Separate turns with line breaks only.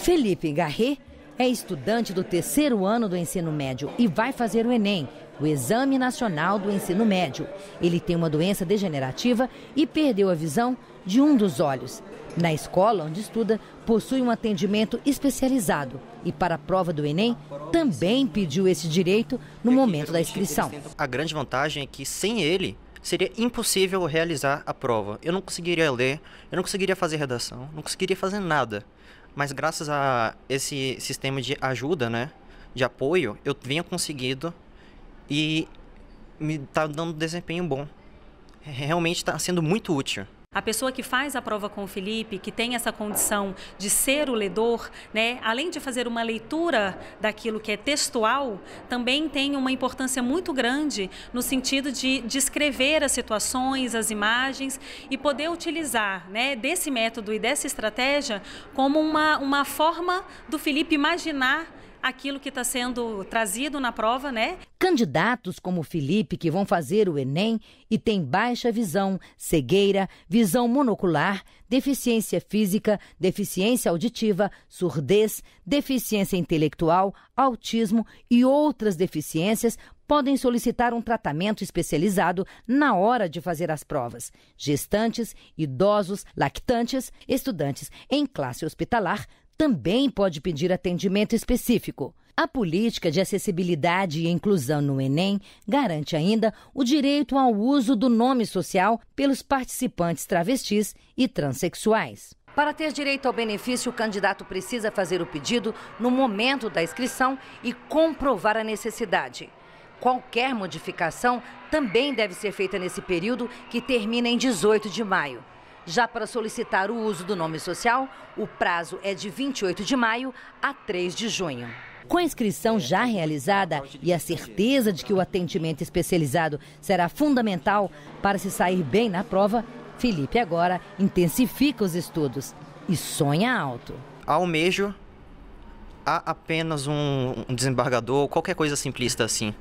Felipe Garret é estudante do terceiro ano do ensino médio e vai fazer o Enem, o Exame Nacional do Ensino Médio. Ele tem uma doença degenerativa e perdeu a visão de um dos olhos. Na escola onde estuda, possui um atendimento especializado e, para a prova do Enem, também pediu esse direito no momento da inscrição.
A grande vantagem é que, sem ele, seria impossível realizar a prova. Eu não conseguiria ler, eu não conseguiria fazer redação, não conseguiria fazer nada. Mas graças a esse sistema de ajuda, né, de apoio, eu vinha conseguido e me tá dando desempenho bom. Realmente está sendo muito útil.
A pessoa que faz a prova com o Felipe, que tem essa condição de ser o ledor, né, além de fazer uma leitura daquilo que é textual, também tem uma importância muito grande no sentido de descrever as situações, as imagens e poder utilizar né, desse método e dessa estratégia como uma, uma forma do Felipe imaginar aquilo que está sendo trazido na prova, né?
Candidatos como Felipe, que vão fazer o Enem e têm baixa visão, cegueira, visão monocular, deficiência física, deficiência auditiva, surdez, deficiência intelectual, autismo e outras deficiências podem solicitar um tratamento especializado na hora de fazer as provas. Gestantes, idosos, lactantes, estudantes em classe hospitalar também pode pedir atendimento específico. A política de acessibilidade e inclusão no Enem garante ainda o direito ao uso do nome social pelos participantes travestis e transexuais. Para ter direito ao benefício, o candidato precisa fazer o pedido no momento da inscrição e comprovar a necessidade. Qualquer modificação também deve ser feita nesse período, que termina em 18 de maio. Já para solicitar o uso do nome social, o prazo é de 28 de maio a 3 de junho. Com a inscrição já realizada e a certeza de que o atendimento especializado será fundamental para se sair bem na prova, Felipe agora intensifica os estudos e sonha alto.
Almejo a apenas um, um desembargador, qualquer coisa simplista assim.